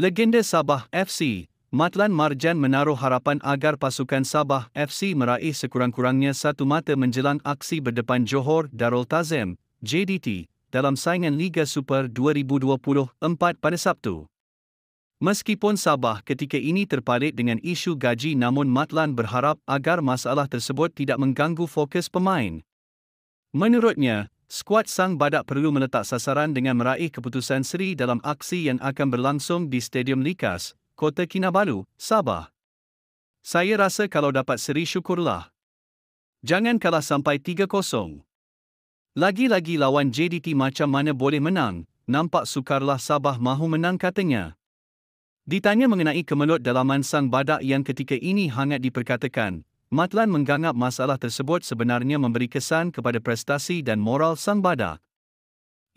Legenda Sabah FC, Matlan Marjan menaruh harapan agar pasukan Sabah FC meraih sekurang-kurangnya satu mata menjelang aksi berdepan Johor Darul Tazim, JDT, dalam saingan Liga Super 2024 pada Sabtu. Meskipun Sabah ketika ini terpalit dengan isu gaji namun Matlan berharap agar masalah tersebut tidak mengganggu fokus pemain. Menurutnya, skuad Sang Badak perlu meletak sasaran dengan meraih keputusan seri dalam aksi yang akan berlangsung di Stadium Likas, Kota Kinabalu, Sabah. Saya rasa kalau dapat seri syukurlah. Jangan kalah sampai 3-0. Lagi-lagi lawan JDT macam mana boleh menang, nampak sukarlah Sabah mahu menang katanya. Ditanya mengenai kemelut dalaman sang badak yang ketika ini hangat diperkatakan, Matlan menganggap masalah tersebut sebenarnya memberi kesan kepada prestasi dan moral sang badak.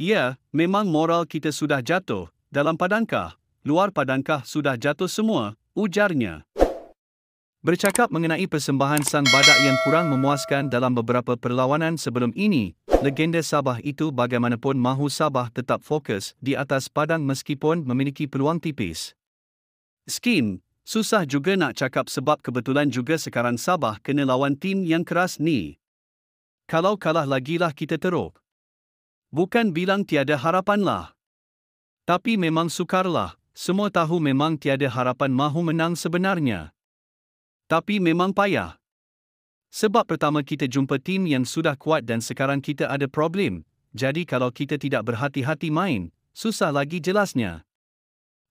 Ya, memang moral kita sudah jatuh, dalam padangkah, luar padangkah sudah jatuh semua, ujarnya. Bercakap mengenai persembahan sang badak yang kurang memuaskan dalam beberapa perlawanan sebelum ini, legenda Sabah itu bagaimanapun mahu Sabah tetap fokus di atas padang meskipun memiliki peluang tipis. Skin, Susah juga nak cakap sebab kebetulan juga sekarang Sabah kena lawan tim yang keras ni. Kalau kalah lagi lah kita teruk. Bukan bilang tiada harapan lah. Tapi memang sukar lah. Semua tahu memang tiada harapan mahu menang sebenarnya. Tapi memang payah. Sebab pertama kita jumpa tim yang sudah kuat dan sekarang kita ada problem. Jadi kalau kita tidak berhati-hati main, susah lagi jelasnya.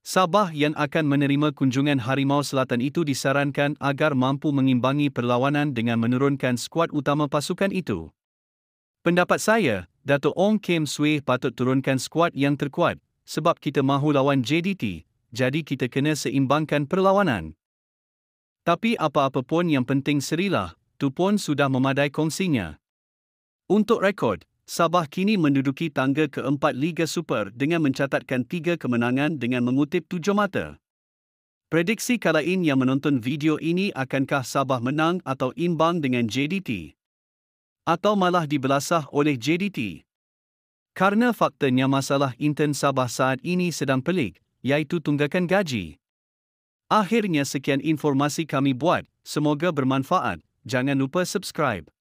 Sabah yang akan menerima kunjungan Harimau Selatan itu disarankan agar mampu mengimbangi perlawanan dengan menurunkan skuad utama pasukan itu. Pendapat saya, Datuk Ong Kim Sui patut turunkan skuad yang terkuat sebab kita mahu lawan JDT, jadi kita kena seimbangkan perlawanan. Tapi apa-apa pun yang penting serilah, tu pun sudah memadai kongsinya. Untuk rekod, Sabah kini menduduki tangga keempat Liga Super dengan mencatatkan tiga kemenangan dengan mengutip tujuh mata. Prediksi kalain yang menonton video ini akankah Sabah menang atau imbang dengan JDT? Atau malah dibelasah oleh JDT? Karena faktanya masalah intern Sabah saat ini sedang pelik, iaitu tunggakan gaji. Akhirnya sekian informasi kami buat, semoga bermanfaat. Jangan lupa subscribe.